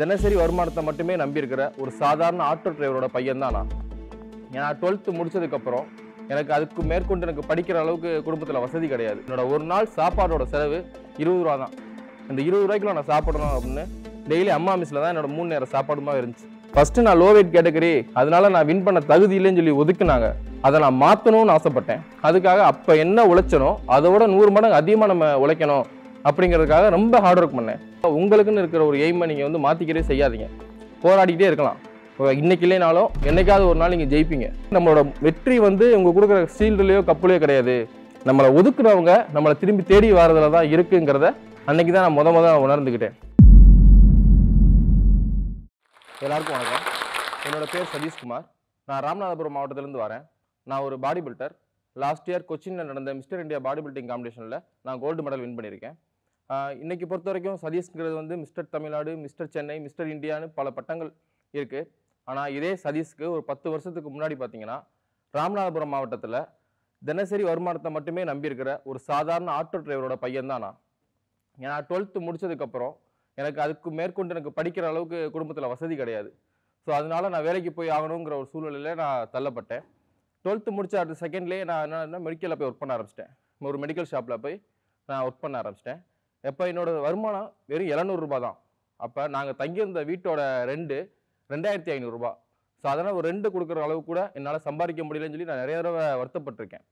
தினசரி வருமானத்தை மட்டுமே நம்பியிருக்கிற ஒரு சாதாரண ஆட்டோ டிரைவரோட பையன்தான் நான் நான் டுவெல்த்து முடிச்சதுக்கப்புறம் எனக்கு அதுக்கு மேற்கொண்டு எனக்கு படிக்கிற அளவுக்கு குடும்பத்தில் வசதி கிடையாது என்னோட ஒரு நாள் சாப்பாடோட செலவு இருபது ரூபா தான் அந்த இருபது ரூபாய்க்கு நான் சாப்பிடணும் அப்படின்னு டெய்லி அம்மா மிஸ்ல தான் என்னோடய மூணு நேரம் சாப்பாடுமா இருந்துச்சு ஃபஸ்ட்டு நான் லோ வெயிட் கேட்டகரி அதனால் நான் வின் பண்ண தகுதி இல்லைன்னு சொல்லி ஒதுக்குனாங்க அதை நான் மாற்றணும்னு ஆசைப்பட்டேன் அதுக்காக அப்போ என்ன உழைச்சனோ அதோட நூறு மடங்கு அதிகமாக நம்ம உழைக்கணும் அப்படிங்கிறதுக்காக ரொம்ப ஹார்ட் ஒர்க் பண்ணேன் உங்களுக்குன்னு இருக்கிற ஒரு எய்மை நீங்கள் வந்து மாற்றிக்கிறே செய்யாதீங்க போராடிக்கிட்டே இருக்கலாம் இன்னைக்கு இல்லைனாலும் என்னைக்காவது ஒரு நாள் நீங்கள் ஜெயிப்பீங்க நம்மளோட வெற்றி வந்து உங்கள் கொடுக்குற சீல்டுலேயோ கப்புலையோ கிடையாது நம்மளை ஒதுக்குறவங்க நம்மளை திரும்பி தேடி வரதுல தான் இருக்குங்கிறத அன்னைக்கு தான் நான் முத முத உணர்ந்துக்கிட்டேன் எல்லாருக்கும் வணக்கம் என்னோட பேர் சதீஷ்குமார் நான் ராமநாதபுரம் மாவட்டத்திலேருந்து வரேன் நான் ஒரு பாடி பில்டர் லாஸ்ட் இயர் கொச்சினில் நடந்த மிஸ்டர் இந்தியா பாடி பில்டிங் காம்படிஷனில் நான் கோல்டு மெடல் வின் பண்ணியிருக்கேன் இன்றைக்கி பொறுத்த வரைக்கும் சதீஷ்ங்கிறது வந்து mister Tamil Nadu mister Chennai mister இந்தியான்னு பல பட்டங்கள் இருக்குது ஆனால் இதே சதீஷ்க்கு ஒரு பத்து வருஷத்துக்கு முன்னாடி பார்த்தீங்கன்னா ராமநாதபுரம் மாவட்டத்தில் தினசரி வருமானத்தை மட்டுமே நம்பியிருக்கிற ஒரு சாதாரண ஆட்டோ டிரைவரோட பையன்தானா நான் ஏன்னா டுவெல்த்து முடித்ததுக்கப்புறம் எனக்கு அதுக்கு மேற்கொண்டு எனக்கு படிக்கிற அளவுக்கு குடும்பத்தில் வசதி கிடையாது ஸோ அதனால் நான் வேலைக்கு போய் ஆகணுங்கிற ஒரு சூழ்நிலையில் நான் தள்ளப்பட்டேன் டுவெல்த்து முடித்த அடுத்த செகண்ட்லேயே நான் என்ன மெடிக்கலில் போய் ஒர்க் பண்ண ஆரம்பிச்சிட்டேன் ஒரு மெடிக்கல் ஷாப்பில் போய் நான் ஒர்க் பண்ண ஆரம்பிச்சிட்டேன் இப்போ என்னோடய வருமானம் வெறும் எழுநூறுரூபா தான் அப்போ நாங்கள் தங்கியிருந்த வீட்டோட ரெண்டு ரெண்டாயிரத்தி ஐநூறுரூபா ஸோ அதனால் ஒரு ரெண்டு கொடுக்குற அளவு கூட என்னால் சம்பாதிக்க முடியலன்னு சொல்லி நான் நிறைய தடவை வருத்தப்பட்டிருக்கேன்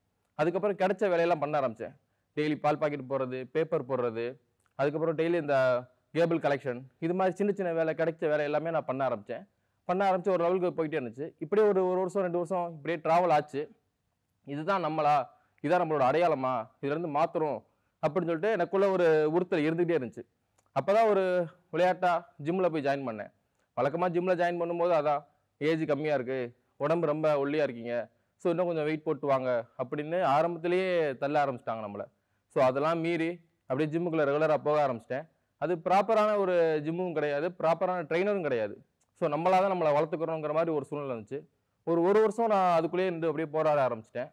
அதுக்கப்புறம் கிடைச்ச வேலையெல்லாம் பண்ண ஆரம்பித்தேன் டெய்லி பால் பாக்கெட் போடுறது பேப்பர் போடுறது அதுக்கப்புறம் டெய்லி இந்த கேபிள் கலெக்ஷன் இது மாதிரி சின்ன சின்ன வேலை கிடைச்ச வேலை எல்லாமே நான் பண்ண ஆரம்பித்தேன் பண்ண ஆரம்பித்து ஒரு லெவலுக்கு போயிட்டே இருந்துச்சு இப்படியே ஒரு ஒரு வருஷம் ரெண்டு வருஷம் இப்படியே ட்ராவல் ஆச்சு இதுதான் நம்மளா இதுதான் நம்மளோட அடையாளமா இதுலேருந்து மாத்திரம் அப்படின்னு சொல்லிட்டு எனக்குள்ளே ஒரு உறுத்தல் இருந்துகிட்டே இருந்துச்சு அப்போ தான் ஒரு விளையாட்டாக ஜிம்மில் போய் ஜாயின் பண்ணேன் வழக்கமாக ஜிம்மில் ஜாயின் பண்ணும்போது அதான் ஏஜ் கம்மியாக இருக்குது உடம்பு ரொம்ப ஒல்லியாக இருக்கீங்க ஸோ இன்னும் கொஞ்சம் வெயிட் போட்டு வாங்க அப்படின்னு ஆரம்பத்துலேயே தள்ள ஆரம்பிச்சிட்டாங்க நம்மளை ஸோ அதெல்லாம் மீறி அப்படியே ஜிம்முக்குள்ளே ரெகுலராக போக ஆரம்பிச்சிட்டேன் அது ப்ராப்பரான ஒரு ஜிம்மும் கிடையாது ப்ராப்பரான ட்ரைனரும் கிடையாது ஸோ நம்மளாக தான் நம்மளை வளர்த்துக்கிறோங்கிற மாதிரி ஒரு சூழ்நிலை இருந்துச்சு ஒரு ஒரு வருஷம் நான் அதுக்குள்ளேயே இருந்து அப்படியே போராட ஆரம்பிச்சிட்டேன்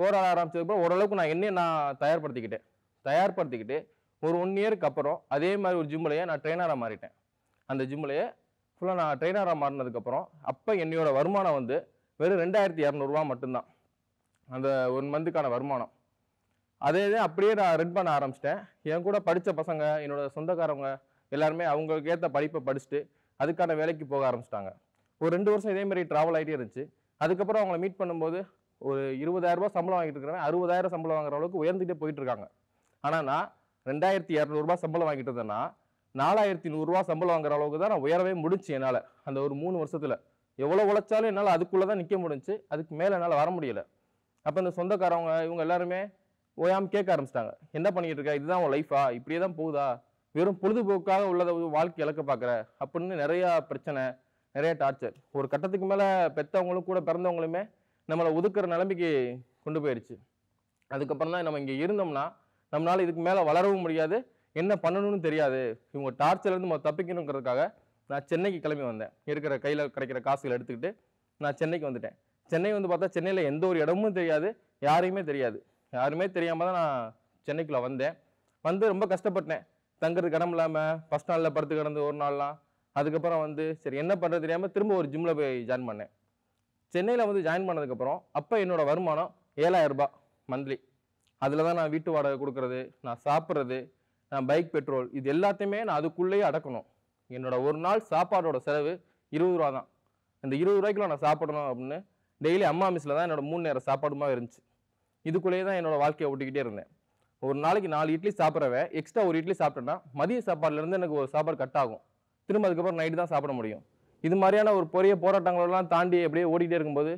போராட ஆரம்பித்ததுக்கப்புறம் ஓரளவுக்கு நான் என்ன நான் தயார்படுத்திக்கிட்டேன் தயார்படுத்திக்கிட்டு ஒரு ஒன் இயருக்கு அப்புறம் அதே மாதிரி ஒரு ஜிம்லையே நான் ட்ரெயினராக மாறிட்டேன் அந்த ஜிம்லையே ஃபுல்லாக நான் ட்ரெயினராக மாறினதுக்கப்புறம் அப்போ என்னையோட வருமானம் வந்து வெறும் ரெண்டாயிரத்தி இரநூறுவா மட்டும்தான் அந்த ஒன் மந்த்துக்கான வருமானம் அதே இதே அப்படியே நான் ரெட் பண்ண ஆரம்பிச்சிட்டேன் என் கூட படித்த பசங்க என்னோடய சொந்தக்காரவங்க எல்லாருமே அவங்களுக்கு ஏற்ற படிப்பை படிச்சுட்டு அதுக்கான வேலைக்கு போக ஆரம்பிச்சிட்டாங்க ஒரு ரெண்டு வருஷம் இதேமாரி ட்ராவல் ஆகிட்டே இருந்துச்சு அதுக்கப்புறம் அவங்கள மீட் பண்ணும்போது ஒரு இருபதாயிரரூபா சம்பளம் வாங்கிட்டு இருக்கிறவன் அறுபதாயிரம் சம்பளம் வாங்குற அளவுக்கு உயர்ந்துகிட்டே போயிட்டுருக்காங்க ஆனால் நான் ரெண்டாயிரத்தி இரநூறுபா சம்பளம் வாங்கிட்டு இருந்தேன்னா நாலாயிரத்தி நூறுரூவா சம்பளம் வாங்குற அளவுக்கு தான் நான் உயரவே முடிஞ்சு என்னால் அந்த ஒரு மூணு வருஷத்தில் எவ்வளோ உழைச்சாலும் என்னால் அதுக்குள்ளே தான் நிற்க முடிஞ்சு அதுக்கு மேலே என்னால் வர முடியலை அப்போ இந்த சொந்தக்காரவங்க இவங்க எல்லாருமே ஓயாமல் கேட்க ஆரம்பிச்சிட்டாங்க என்ன பண்ணிக்கிட்டு இருக்கா இதுதான் உன் லைஃபா இப்படியே தான் போகுதா வெறும் பொழுதுபோக்காக உள்ளதை வாழ்க்கை இழக்க பார்க்குற அப்படின்னு நிறையா பிரச்சனை நிறைய டார்ச்சர் ஒரு கட்டத்துக்கு மேலே பெற்றவங்களும் கூட பிறந்தவங்களுமே நம்மளை ஒதுக்குற நிலைமைக்கு கொண்டு போயிடுச்சு அதுக்கப்புறம் தான் நம்ம இங்கே இருந்தோம்னா நம்மளால் இதுக்கு மேலே வளரவும் முடியாது என்ன பண்ணணும்னு தெரியாது இவங்க டார்ச்சர்லேருந்து நம்ம தப்பிக்கணுங்கிறதுக்காக நான் சென்னைக்கு கிளம்பி வந்தேன் இருக்கிற கையில் கிடைக்கிற காசுகளை எடுத்துக்கிட்டு நான் சென்னைக்கு வந்துட்டேன் சென்னை வந்து பார்த்தா சென்னையில் எந்த ஒரு இடமும் தெரியாது யாரையுமே தெரியாது யாருமே தெரியாமல் தான் நான் சென்னைக்குள்ளே வந்தேன் வந்து ரொம்ப கஷ்டப்பட்டேன் தங்குறதுக்கு இடம் இல்லாமல் ஃபஸ்ட் நாளில் படுத்து கிடந்து ஒரு நாள்லாம் அதுக்கப்புறம் வந்து சரி என்ன பண்ணுறது தெரியாமல் திரும்ப ஒரு ஜிம்மில் போய் ஜாயின் பண்ணேன் சென்னையில் வந்து ஜாயின் பண்ணதுக்கப்புறம் அப்போ என்னோடய வருமானம் ஏழாயிரரூபா மந்த்லி அதில் தான் நான் வீட்டு வாடகை கொடுக்கறது நான் சாப்பிட்றது நான் பைக் பெட்ரோல் இது எல்லாத்தையுமே நான் அதுக்குள்ளேயே அடக்கணும் என்னோடய ஒரு நாள் சாப்பாடோட செலவு இருபது ரூபா தான் இந்த இருபது ரூபாய்க்குள்ள நான் சாப்பிடணும் அப்படின்னு டெய்லி அம்மா மிஸ்ஸில் தான் என்னோடய மூணு நேரம் சாப்பாடுமா இருந்துச்சு இதுக்குள்ளேயே தான் என்னோடய வாழ்க்கையை ஓட்டிக்கிட்டே இருந்தேன் ஒரு நாளைக்கு நாலு இட்லி சாப்பிட்றவன் எக்ஸ்ட்ரா ஒரு இட்லி சாப்பிட்டேன்னா மதிய சாப்பாடுலேருந்து எனக்கு ஒரு சாப்பாடு கட் ஆகும் திரும்ப அதுக்கப்புறம் நைட்டு தான் சாப்பிட முடியும் இது மாதிரியான ஒரு பொரிய போராட்டங்களெல்லாம் தாண்டி அப்படியே ஓடிக்கிட்டே இருக்கும்போது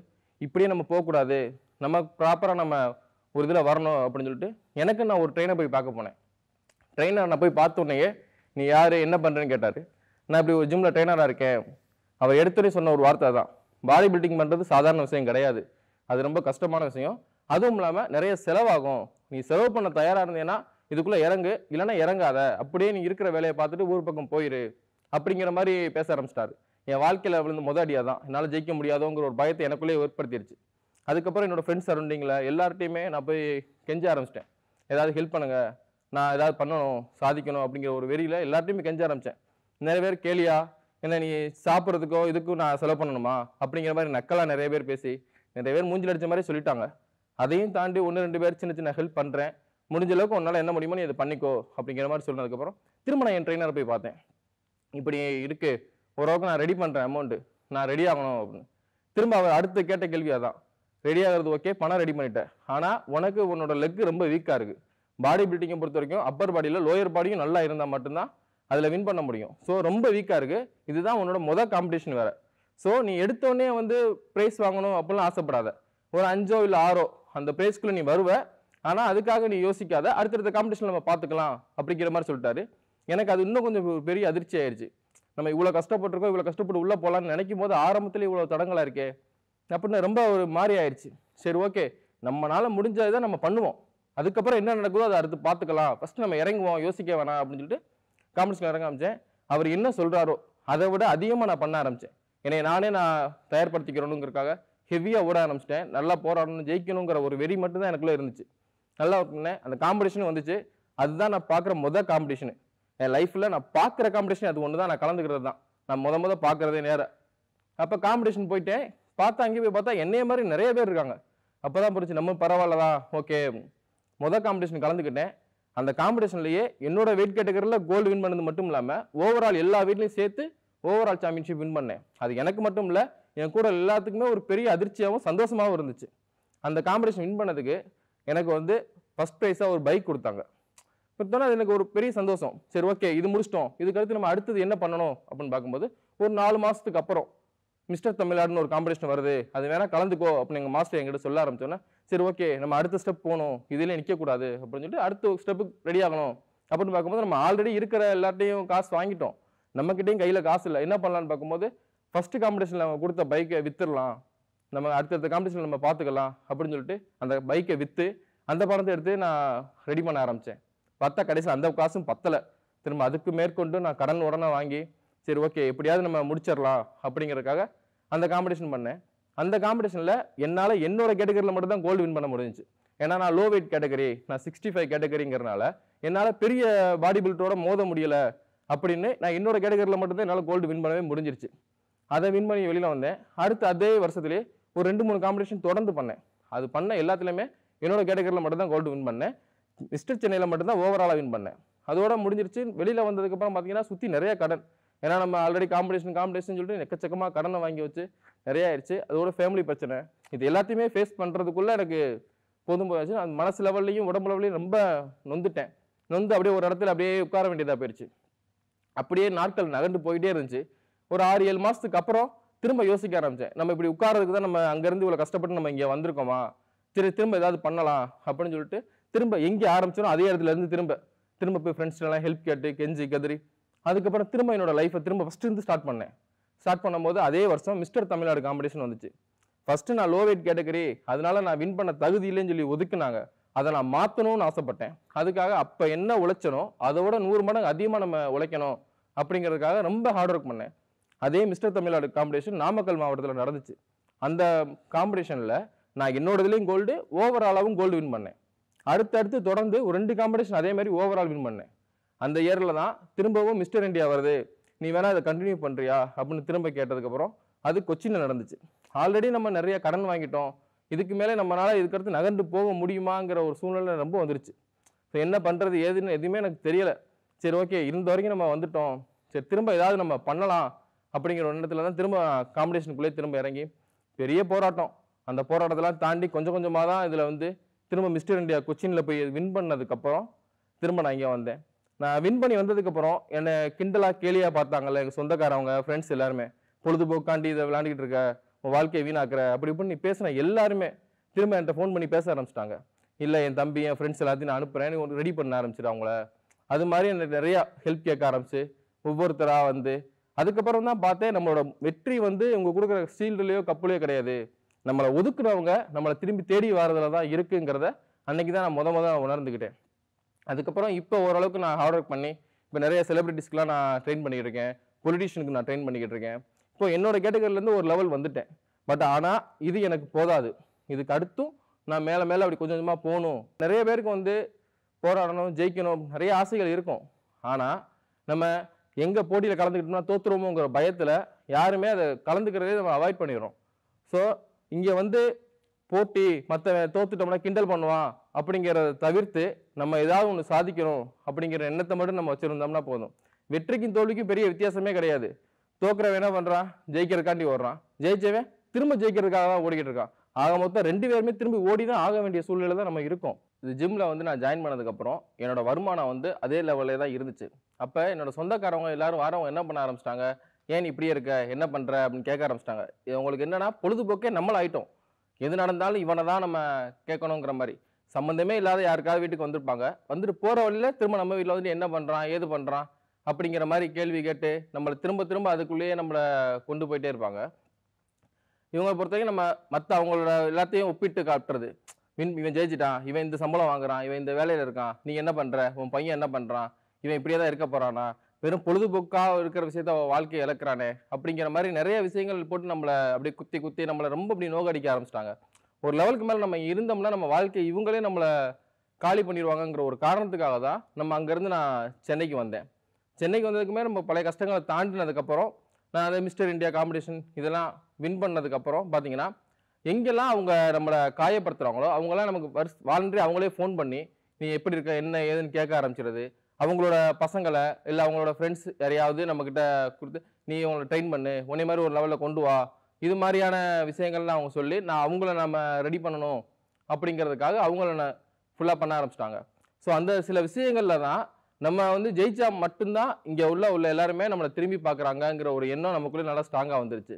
இப்படியே நம்ம போகக்கூடாது நம்ம ப்ராப்பராக நம்ம ஒரு இதில் வரணும் அப்படின்னு சொல்லிட்டு எனக்கு நான் ஒரு ட்ரெயினை போய் பார்க்க போனேன் ட்ரெயினை நான் போய் பார்த்தோன்னே நீ யார் என்ன பண்ணுறேன்னு கேட்டார் நான் இப்படி ஒரு ஜிம்மில் ட்ரெயினராக இருக்கேன் அவர் எடுத்துகிட்டு சொன்ன ஒரு வார்த்தை தான் பாடி பில்டிங் பண்ணுறது சாதாரண விஷயம் கிடையாது அது ரொம்ப கஷ்டமான விஷயம் அதுவும் இல்லாமல் நிறைய செலவாகும் நீ செலவு பண்ண தயாராக இருந்தேன்னா இதுக்குள்ளே இறங்கு இல்லைன்னா இறங்காத அப்படியே நீ இருக்கிற வேலையை பார்த்துட்டு ஊர் பக்கம் போயிரு அப்படிங்கிற மாதிரி பேச ஆரம்பிச்சிட்டாரு என் வாழ்க்கையில் விழுந்து மொதல் அடியாக தான் என்னால் ஜெயிக்க முடியாதோங்கிற ஒரு பயத்தை எனக்குள்ளேயே ஏற்படுத்திடுச்சு அதுக்கப்புறம் என்னோடய ஃப்ரெண்ட்ஸ் சரௌண்டிங்கில் எல்லார்ட்டையுமே நான் போய் கெஞ்ச ஆரம்பிச்சிட்டேன் ஏதாவது ஹெல்ப் பண்ணுங்கள் நான் ஏதாவது பண்ணணும் சாதிக்கணும் அப்படிங்கிற ஒரு வெறியில் எல்லார்ட்டையுமே கெஞ்ச ஆரம்பித்தேன் நிறைய பேர் கேலியா என்ன நீ சாப்பிட்றதுக்கோ இதுக்கும் நான் செலவு பண்ணணுமா அப்படிங்கிற மாதிரி நக்கலாக நிறைய பேர் பேசி நிறைய பேர் மூஞ்சில் அடித்த மாதிரி சொல்லிட்டாங்க அதையும் தாண்டி ஒன்று ரெண்டு பேர் சின்ன சின்ன ஹெல்ப் பண்ணுறேன் முடிஞ்ச அளவுக்கு உன்னால் என்ன முடியுமோ நீ இதை பண்ணிக்கோ அப்படிங்கிற மாதிரி சொன்னதுக்கப்புறம் திரும்ப நான் என் ட்ரெயினரை போய் பார்த்தேன் இப்படி இருக்குது ஓரளவுக்கு நான் ரெடி பண்ணுறேன் அமௌண்ட்டு நான் ரெடி ஆகணும் அப்படின்னு திரும்ப அவர் அடுத்து கேட்ட கேள்வி அதான் ரெடி ஆகிறது ஓகே பணம் ரெடி பண்ணிட்டேன் ஆனால் உனக்கு உன்னோட லெக் ரொம்ப வீக்காக இருக்குது பாடி பில்டிங்கை பொறுத்த வரைக்கும் அப்பர் பாடியில் லோயர் பாடியும் நல்லா இருந்தால் மட்டும்தான் அதில் வின் பண்ண முடியும் ஸோ ரொம்ப வீக்காக இருக்குது இதுதான் உன்னோட மொதல் காம்படிஷன் வேறு ஸோ நீ எடுத்தோடனே வந்து ப்ரைஸ் வாங்கணும் அப்படிலாம் ஆசைப்படாத ஒரு அஞ்சோ இல்லை ஆறோ அந்த ப்ரைஸ்க்குள்ளே நீ வருவ ஆனால் அதுக்காக நீ யோசிக்காத அடுத்தடுத்த காம்படிஷன் நம்ம பார்த்துக்கலாம் அப்படிங்கிற மாதிரி சொல்லிட்டாரு எனக்கு அது இன்னும் கொஞ்சம் பெரிய அதிர்ச்சி ஆயிடுச்சு நம்ம இவ்வளோ கஷ்டப்பட்டுருக்கோம் இவ்வளோ கஷ்டப்பட்டு உள்ளே போகலான்னு நினைக்கும் போது ஆரம்பத்தில் இவ்வளோ தடங்களாக இருக்கே அப்படின்னு ரொம்ப ஒரு மாறி ஆயிடுச்சு சரி ஓகே நம்மளால் முடிஞ்சதை நம்ம பண்ணுவோம் அதுக்கப்புறம் என்ன நடக்குதோ அதை அடுத்து பார்த்துக்கலாம் ஃபஸ்ட்டு நம்ம இறங்குவோம் யோசிக்க வேணாம் அப்படின்னு சொல்லிட்டு காமெடிஸில் இறங்க ஆரம்பித்தேன் அவர் என்ன சொல்கிறாரோ அதை விட அதிகமாக நான் பண்ண ஆரம்பித்தேன் என்னை நானே நான் தயார்படுத்திக்கிறேனுங்கிறக்காக ஹெவியாக ஓட ஆரம்பிச்சிட்டேன் நல்லா போராடணும் ஜெயிக்கணுங்கிற ஒரு வெறி மட்டும்தான் எனக்குள்ளே இருந்துச்சு நல்லா அந்த காம்படிஷன் வந்துச்சு அதுதான் நான் பார்க்குற மொதல் காம்படிஷனு என் லைஃப்பில் நான் பார்க்குற காம்படிஷன் அது ஒன்று தான் நான் கலந்துக்கிறது தான் நான் முத முத பார்க்குறதே நேராக அப்போ காம்படிஷன் போயிட்டேன் பார்த்தா அங்கே போய் பார்த்தா என்னைய மாதிரி நிறைய பேர் இருக்காங்க அப்போ தான் புரிச்சு நம்ம பரவாயில்லதா ஓகே மொதல் காம்படிஷன் கலந்துக்கிட்டேன் அந்த காம்படிஷன்லேயே என்னோடய வெயிட் கேட்டகரியில் கோல்டு வின் பண்ணது மட்டும் இல்லாமல் ஓவரால் எல்லா வீட்லையும் சேர்த்து ஓவரால் சாம்பியன்ஷிப் வின் பண்ணேன் அது எனக்கு மட்டும் இல்லை என் கூட எல்லாத்துக்குமே ஒரு பெரிய அதிர்ச்சியாகவும் சந்தோஷமாகவும் இருந்துச்சு அந்த காம்படிஷன் வின் பண்ணதுக்கு எனக்கு வந்து ஃபஸ்ட் ப்ரைஸாக ஒரு பைக் கொடுத்தாங்க கொடுத்தோன்னா அது எனக்கு ஒரு பெரிய சந்தோஷம் சரி ஓகே இது முடிச்சிட்டோம் இதுக்கடுத்து நம்ம அடுத்தது என்ன பண்ணணும் அப்படின்னு பார்க்கும்போது ஒரு நாலு மாதத்துக்கு அப்புறம் மிஸ்டர் தமிழ்நாடுன்னு ஒரு காம்படிஷன் வருது அது வேணால் கலந்துக்கோ அப்படின்னு எங்கள் மாஸ்டர் எங்கிட்ட சொல்ல ஆரம்பிச்சோன்னா சரி ஓகே நம்ம அடுத்த ஸ்டெப் போகணும் இதில் நிற்கக்கூடாது அப்படின்னு சொல்லிட்டு அடுத்த ஸ்டெப்புக்கு ரெடி ஆகணும் அப்படின்னு பார்க்கும்போது நம்ம ஆல்ரெடி இருக்கிற எல்லாத்தையும் காசு வாங்கிட்டோம் நம்மக்கிட்டையும் கையில் காசு இல்லை என்ன பண்ணலான்னு பார்க்கும்போது ஃபஸ்ட்டு காம்படிஷனில் நம்ம கொடுத்த பைக்கை விற்றுடலாம் நம்ம அடுத்தடுத்த காம்படிஷனில் நம்ம பார்த்துக்கலாம் அப்படின்னு சொல்லிட்டு அந்த பைக்கை விற்று அந்த பணத்தை எடுத்து நான் ரெடி பண்ண ஆரம்பித்தேன் பார்த்தா கடைசியில் அந்த காசும் பத்தலை திரும்ப அதுக்கு மேற்கொண்டு நான் கடன் உடனே வாங்கி சரி ஓகே எப்படியாவது நம்ம முடிச்சிடலாம் அப்படிங்கிறதுக்காக அந்த காம்படிஷன் பண்ணேன் அந்த காம்படிஷனில் என்னால் என்னோட கேட்டகரியில் மட்டும்தான் கோல்டு வின் பண்ண முடிஞ்சிச்சு ஏன்னா நான் லோ வெயிட் கேட்டகரி நான் சிக்ஸ்டி ஃபைவ் கேட்டகரிங்கிறனால என்னால் பெரிய பாடி பில்டரோட மோத முடியலை அப்படின்னு நான் என்னோட கேட்டகரியில் மட்டும்தான் என்னால் கோல்டு வின் பண்ணவே முடிஞ்சிருச்சு அதை வின் பண்ணி வெளியில் வந்தேன் அடுத்து அதே வருஷத்துலேயே ஒரு ரெண்டு மூணு காம்படிஷன் தொடர்ந்து பண்ணேன் அது பண்ண எல்லாத்துலேயுமே என்னோட கேட்டகரியில் மட்டும்தான் கோல்டு வின் பண்ணேன் மிஸ்டர் சென்னையில் மட்டும்தான் ஓவராலாக வின் பண்ணேன் அதோட முடிஞ்சிருச்சு வெளியில் வந்ததுக்கப்புறம் பார்த்தீங்கன்னா சுற்றி நிறைய கடன் ஏன்னா நம்ம ஆல்ரெடி காம்படிஷன் காம்படிஷன் சொல்லிட்டு எக்கச்சக்கமாக கடனை வாங்கி வச்சு நிறைய ஆயிடுச்சு அதோட ஃபேமிலி பிரச்சனை இது எல்லாத்தையுமே ஃபேஸ் பண்ணுறதுக்குள்ளே எனக்கு போதும் போயாச்சு நான் மனசு லெவல்லையும் உடம்பு லெவல்லையும் ரொம்ப நொந்துட்டேன் நொந்து அப்படியே ஒரு இடத்துல அப்படியே உட்கார வேண்டியதாக போயிடுச்சு அப்படியே நாட்கள் நகர்ந்து போயிட்டே இருந்துச்சு ஒரு ஆறு ஏழு மாதத்துக்கு அப்புறம் திரும்ப யோசிக்க ஆரம்பித்தேன் நம்ம இப்படி உட்காரதுக்கு தான் நம்ம அங்கேருந்து இவ்வளோ கஷ்டப்பட்டு நம்ம இங்கே வந்திருக்கோமா சரி திரும்ப ஏதாவது பண்ணலாம் அப்படின்னு சொல்லிட்டு திரும்ப எங்கே ஆரம்பிச்சோம் அதே இடத்துல இருந்து திரும்ப திரும்ப போய் ஃப்ரெண்ட்ஸ்லாம் ஹெல்ப் கேட்டு கெஞ்சி கதறி அதுக்கப்புறம் திரும்ப என்னோட லைஃப்பை திரும்ப ஃபஸ்ட்டு ஸ்டார்ட் பண்ணேன் ஸ்டார்ட் பண்ணும்போது அதே வருஷம் மிஸ்டர் தமிழ்நாடு காம்படிஷன் வந்துச்சு ஃபஸ்ட்டு நான் லோ வெயிட் கேட்டகரி அதனால நான் வின் பண்ண தகுதி இல்லைன்னு சொல்லி ஒதுக்குனாங்க அதை நான் மாற்றணும்னு ஆசைப்பட்டேன் அதுக்காக அப்போ என்ன உழைச்சனோ அதோட நூறு மடங்கு அதிகமாக நம்ம உழைக்கணும் அப்படிங்கிறதுக்காக ரொம்ப ஹார்ட் ஒர்க் பண்ணேன் அதே மிஸ்டர் தமிழ்நாடு காம்படிஷன் நாமக்கல் மாவட்டத்தில் நடந்துச்சு அந்த காம்படிஷனில் நான் என்னோட இதுலேயும் கோல்டு ஓவராலாகவும் கோல்டு வின் பண்ணேன் அடுத்தடுத்து தொடர்ந்து ஒரு ரெண்டு காம்படிஷன் அதே மாதிரி ஓவரால் வின் பண்ணேன் அந்த இயரில் தான் திரும்பவும் மிஸ்டர் இந்தியா வருது நீ வேணால் அதை கண்டினியூ பண்ணுறியா அப்படின்னு திரும்ப கேட்டதுக்கப்புறம் அது கொச்சினில் நடந்துச்சு ஆல்ரெடி நம்ம நிறைய கடன் வாங்கிட்டோம் இதுக்கு மேலே நம்மளால் இதுக்கடுத்து நகர்ந்து போக முடியுமாங்கிற ஒரு சூழ்நிலை ரொம்ப வந்துருச்சு ஸோ என்ன பண்ணுறது ஏதுன்னு எதுவுமே எனக்கு தெரியலை சரி ஓகே இருந்த வரைக்கும் நம்ம வந்துட்டோம் சரி திரும்ப ஏதாவது நம்ம பண்ணலாம் அப்படிங்கிற ஒரு இடத்துல தான் திரும்ப காம்படிஷனுக்குள்ளே திரும்ப இறங்கி பெரிய போராட்டம் அந்த போராட்டத்தெல்லாம் தாண்டி கொஞ்சம் கொஞ்சமாக தான் இதில் வந்து திரும்ப மிஸ்டர் இந்தியா கொச்சினில் போய் வின் பண்ணதுக்கப்புறம் திரும்ப நான் இங்கே வந்தேன் நான் வின் பண்ணி வந்ததுக்கப்புறம் என்னை கிண்டலாக கேலியாக பார்த்தாங்கல்ல எங்கள் சொந்தக்காரவங்க ஃப்ரெண்ட்ஸ் எல்லாருமே பொழுதுபோக்காண்டி இதை விளாண்டுக்கிட்டு இருக்க உன் வாழ்க்கையை வீணாக்குற அப்படி இப்படி நீ பேசின எல்லாருமே திரும்ப என்கிட்ட ஃபோன் பண்ணி பேச ஆரம்பிச்சிட்டாங்க இல்லை என் தம்பி என் ஃப்ரெண்ட்ஸ் எல்லாத்தையும் நான் அனுப்புகிறேன் ரெடி பண்ண ஆரம்பிச்சிட்டு அவங்கள அது மாதிரி எனக்கு நிறையா ஹெல்ப் கேட்க ஆரம்பிச்சு ஒவ்வொருத்தராக வந்து அதுக்கப்புறம் தான் பார்த்தேன் நம்மளோட வெற்றி வந்து இவங்க கொடுக்குற ஸ்டீல்லையோ கப்புலையோ கிடையாது நம்மளை ஒதுக்குறவங்க நம்மளை திரும்பி தேடி வர்றதுல தான் இருக்குங்கிறத அன்னைக்கு தான் நான் முத முதல் உணர்ந்துக்கிட்டேன் அதுக்கப்புறம் இப்போ ஓரளவுக்கு நான் ஹார்ட் ஒர்க் பண்ணி இப்போ நிறைய செலிபிரிட்டிஸ்க்குலாம் நான் ட்ரெயின் பண்ணிக்கிட்டு இருக்கேன் பொலிட்டிஷியனுக்கு நான் ட்ரெயின் பண்ணிக்கிட்டு இருக்கேன் இப்போ என்னோடய கேட்டகரியிலேருந்து ஒரு லெவல் வந்துட்டேன் பட் ஆனால் இது எனக்கு போதாது இதுக்கு அடுத்தும் நான் மேலே மேலே அப்படி கொஞ்சம் கொஞ்சமாக போகணும் நிறைய பேருக்கு வந்து போராடணும் ஜெயிக்கணும் நிறைய ஆசைகள் இருக்கும் ஆனால் நம்ம எங்கே போட்டியில் கலந்துக்கிட்டோம்னா தோற்றுருவோங்கிற பயத்தில் யாருமே அதை கலந்துக்கிறதே நம்ம அவாய்ட் பண்ணிடுறோம் ஸோ இங்கே வந்து போட்டி மற்ற தோத்துட்டோம்னா கிண்டல் பண்ணுவான் அப்படிங்கிறத தவிர்த்து நம்ம ஏதாவது ஒன்று சாதிக்கணும் அப்படிங்கிற எண்ணத்தை மட்டும் நம்ம வச்சுருந்தோம்னா போதும் வெற்றிக்கும் தோல்விக்கும் பெரிய வித்தியாசமே கிடையாது தோக்குறவன் என்ன பண்ணுறான் ஜெயிக்கிறதுக்காண்டி ஓடுறான் ஜெயிச்சவன் திரும்ப ஜெயிக்கிறதுக்காக தான் ஓடிக்கிட்டு இருக்கான் ஆக மொத்தம் ரெண்டு பேருமே திரும்பி ஓடி தான் ஆக வேண்டிய சூழ்நிலை தான் நம்ம இருக்கோம் இது ஜிம்மில் வந்து நான் ஜாயின் பண்ணதுக்கப்புறம் என்னோடய வருமானம் வந்து அதே லெவலில் தான் இருந்துச்சு அப்போ என்னோட சொந்தக்காரவங்க எல்லாரும் வரவங்க என்ன பண்ண ஆரம்பிச்சிட்டாங்க ஏன் இப்படியே இருக்க என்ன பண்ணுற அப்படின்னு கேட்க ஆரம்பிச்சிட்டாங்க உங்களுக்கு என்னென்னா பொழுதுபோக்கே நம்மளாயிட்டோம் எது நடந்தாலும் இவனை தான் நம்ம கேட்கணுங்கிற மாதிரி சம்மந்தமே இல்லாத யாருக்காவது வீட்டுக்கு வந்திருப்பாங்க வந்துட்டு போகிற வழியில் திரும்ப நம்ம வீட்டில் வந்துட்டு என்ன பண்ணுறான் ஏது பண்ணுறான் அப்படிங்கிற மாதிரி கேள்வி கேட்டு நம்மளை திரும்ப திரும்ப அதுக்குள்ளேயே நம்மளை கொண்டு போயிட்டே இருப்பாங்க இவங்க பொறுத்த வரைக்கும் நம்ம மற்ற அவங்களோட எல்லாத்தையும் ஒப்பிட்டு காட்டுறது மின் இவன் ஜெயிச்சிட்டான் இவன் இந்த சம்பளம் வாங்குறான் இவன் இந்த வேலையில் இருக்கான் நீ என்ன பண்ணுற உன் பையன் என்ன பண்ணுறான் இவன் இப்படியே தான் இருக்க போகிறானா வெறும் பொழுதுபோக்காக இருக்கிற விஷயத்த வாழ்க்கையை இழக்கிறானே அப்படிங்கிற மாதிரி நிறைய விஷயங்கள் போட்டு நம்மளை அப்படி குத்தி குத்தி நம்மளை ரொம்ப அப்படி நோக்கடிக்க ஆரம்பிச்சிட்டாங்க ஒரு லெவலுக்கு மேலே நம்ம இருந்தோம்னா நம்ம வாழ்க்கை இவங்களே நம்மளை காலி பண்ணிடுவாங்கங்கிற ஒரு காரணத்துக்காக தான் நம்ம அங்கேருந்து நான் சென்னைக்கு வந்தேன் சென்னைக்கு வந்ததுக்குமே நம்ம பழைய கஷ்டங்களை தாண்டினதுக்கப்புறம் நான் அதை மிஸ்டர் இந்தியா காம்படிஷன் இதெல்லாம் வின் பண்ணதுக்கப்புறம் பார்த்தீங்கன்னா எங்கெல்லாம் அவங்க நம்மளை காயப்படுத்துகிறாங்களோ அவங்களாம் நமக்கு வருஷ் வாலண்டரி அவங்களே ஃபோன் பண்ணி நீ எப்படி இருக்க என்ன ஏதுன்னு கேட்க ஆரம்பிச்சிருது அவங்களோட பசங்களை இல்லை அவங்களோட ஃப்ரெண்ட்ஸ் யாரையாவது நம்மக்கிட்ட கொடுத்து நீ அவங்கள ட்ரெயின் பண்ணு உன்னை மாதிரி ஒரு லெவலில் கொண்டு வா இது மாதிரியான விஷயங்கள்லாம் அவங்க சொல்லி நான் அவங்கள நம்ம ரெடி பண்ணணும் அப்படிங்கிறதுக்காக அவங்கள நான் ஃபுல்லாக பண்ண ஆரம்பிச்சிட்டாங்க ஸோ அந்த சில விஷயங்களில் தான் நம்ம வந்து ஜெயிச்சா மட்டும்தான் இங்கே உள்ள உள்ள எல்லாருமே நம்மளை திரும்பி பார்க்குறாங்கங்கிற ஒரு எண்ணம் நமக்குள்ளே நல்லா ஸ்ட்ராங்காக வந்துருச்சு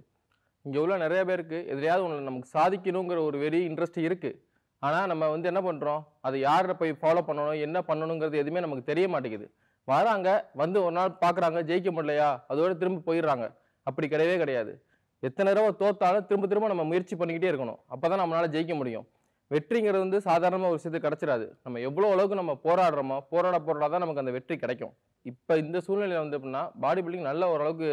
இங்கே உள்ள நிறைய பேருக்கு எதிரியாவது ஒன்று நமக்கு சாதிக்கணுங்கிற ஒரு வெறி இன்ட்ரெஸ்ட் இருக்குது ஆனால் நம்ம வந்து என்ன பண்ணுறோம் அது யாரை போய் ஃபாலோ பண்ணணும் என்ன பண்ணணுங்கிறது எதுவுமே நமக்கு தெரிய மாட்டேங்குது வராங்க வந்து ஒரு நாள் பார்க்குறாங்க ஜெயிக்க முடியலையா அதோடு திரும்ப போயிடுறாங்க அப்படி கிடையவே கிடையாது எத்தனை தடவை தோத்தாலும் திரும்ப திரும்ப நம்ம முயற்சி பண்ணிக்கிட்டே இருக்கணும் அப்போ தான் நம்மளால் ஜெயிக்க முடியும் வெற்றிங்கிறது வந்து சாதாரணமாக ஒரு விஷயத்துக்கு கிடச்சிடாது நம்ம எவ்வளோ அளவுக்கு நம்ம போராடுறோமோ போராட போராட தான் நமக்கு அந்த வெற்றி கிடைக்கும் இப்போ இந்த சூழ்நிலையில் வந்து எப்படின்னா பாடி பில்டிங் நல்ல ஓரளவுக்கு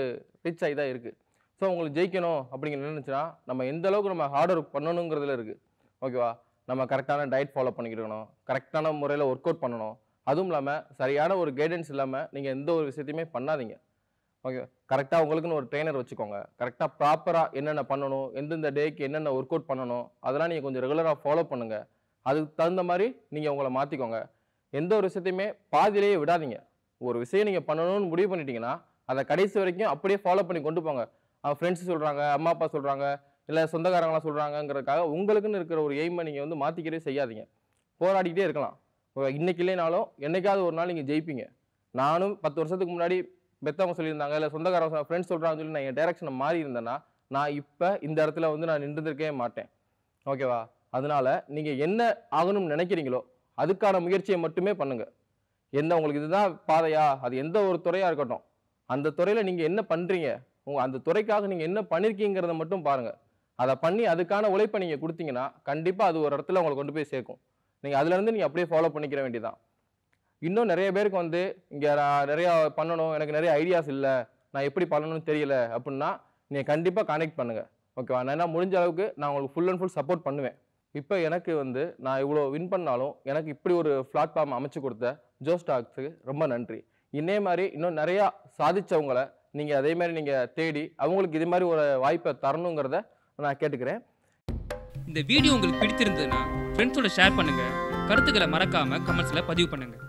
ரீச் ஆகி தான் இருக்குது ஸோ உங்களுக்கு ஜெயிக்கணும் அப்படிங்கிற நினச்சுன்னா நம்ம எந்த அளவுக்கு நம்ம ஹார்ட் ஒர்க் பண்ணணுங்கிறதுல இருக்குது ஓகேவா நம்ம கரெக்டான டயட் ஃபாலோ பண்ணிக்கிட்டு இருக்கணும் கரெக்டான முறையில் ஒர்க் அவுட் பண்ணணும் அதுவும் இல்லாமல் சரியான ஒரு கைடன்ஸ் இல்லாமல் நீங்கள் எந்த ஒரு விஷயத்தையுமே பண்ணாதீங்க ஓகே கரெக்டாக உங்களுக்குன்னு ஒரு ட்ரெயினர் வச்சுக்கோங்க கரெக்டாக ப்ராப்பராக என்னென்ன பண்ணணும் எந்தெந்த டேக்கு என்னென்ன ஒர்க் அவுட் பண்ணணும் அதெல்லாம் நீங்கள் கொஞ்சம் ரெகுலராக ஃபாலோ பண்ணுங்கள் அதுக்கு தகுந்த மாதிரி நீங்கள் உங்களை மாற்றிக்கோங்க எந்த ஒரு விஷயத்தையுமே பாதியிலேயே விடாதீங்க ஒரு விஷயம் நீங்கள் பண்ணணும்னு முடிவு பண்ணிட்டீங்கன்னா அதை கடைசி வரைக்கும் அப்படியே ஃபாலோ பண்ணி கொண்டு போங்க ஃப்ரெண்ட்ஸ் சொல்கிறாங்க அம்மா அப்பா சொல்கிறாங்க இல்லை சொந்தக்காரங்களாம் சொல்கிறாங்கங்கிறதுக்காக உங்களுக்குன்னு இருக்கிற ஒரு எய்மை நீங்கள் வந்து மாற்றிக்கிறே செய்யாதீங்க போராடிக்கிட்டே இருக்கலாம் இன்றைக்கி இல்லைனாலும் என்றைக்காவது ஒரு நாள் நீங்கள் ஜெயிப்பீங்க நானும் பத்து வருஷத்துக்கு முன்னாடி பெத்தவங்க சொல்லியிருந்தாங்க இல்லை சொந்தக்காரங்க ஃப்ரெண்ட்ஸ் சொல்கிறாங்கன்னு சொல்லி நான் என் டேரக்ஷனை மாறி இருந்தேன்னா நான் இப்போ இந்த இடத்துல வந்து நான் நின்றுருக்கவே மாட்டேன் ஓகேவா அதனால் நீங்கள் என்ன ஆகணும்னு நினைக்கிறீங்களோ அதுக்கான முயற்சியை மட்டுமே பண்ணுங்கள் என்ன உங்களுக்கு இதுதான் பாதையா அது எந்த ஒரு துறையாக இருக்கட்டும் அந்த துறையில் நீங்கள் என்ன பண்ணுறீங்க உங்கள் அந்த துறைக்காக நீங்கள் என்ன பண்ணியிருக்கீங்கிறத மட்டும் பாருங்கள் அதை பண்ணி அதுக்கான உழைப்பை நீங்கள் கொடுத்தீங்கன்னா கண்டிப்பாக அது ஒரு இடத்துல உங்களை கொண்டு போய் சேர்க்கும் நீங்கள் அதுலேருந்து நீங்கள் அப்படியே ஃபாலோ பண்ணிக்கிற வேண்டியதான் இன்னும் நிறைய பேருக்கு வந்து இங்கே நிறையா பண்ணணும் எனக்கு நிறைய ஐடியாஸ் இல்லை நான் எப்படி பண்ணணும்னு தெரியல அப்படின்னா நீங்கள் கண்டிப்பாக கனெக்ட் பண்ணுங்கள் ஓகேவா நான் என்ன முடிஞ்ச அளவுக்கு நான் உங்களுக்கு ஃபுல் அண்ட் ஃபுல் சப்போர்ட் பண்ணுவேன் இப்போ எனக்கு வந்து நான் இவ்வளோ வின் பண்ணாலும் எனக்கு இப்படி ஒரு பிளாட்ஃபார்ம் அமைச்சு கொடுத்த ஸ்டாக்ஸுக்கு ரொம்ப நன்றி இன்னே மாதிரி இன்னும் நிறையா சாதித்தவங்களை நீங்கள் அதே மாதிரி நீங்கள் தேடி அவங்களுக்கு இது மாதிரி ஒரு வாய்ப்பை தரணுங்கிறத நான் கேட்டுக்கிறேன் இந்த வீடியோ உங்களுக்கு பிடிச்சிருந்ததுன்னா ஃப்ரெண்ட்ஸோட ஷேர் பண்ணுங்கள் கருத்துக்களை மறக்காமல் கமெண்ட்ஸில் பதிவு பண்ணுங்கள்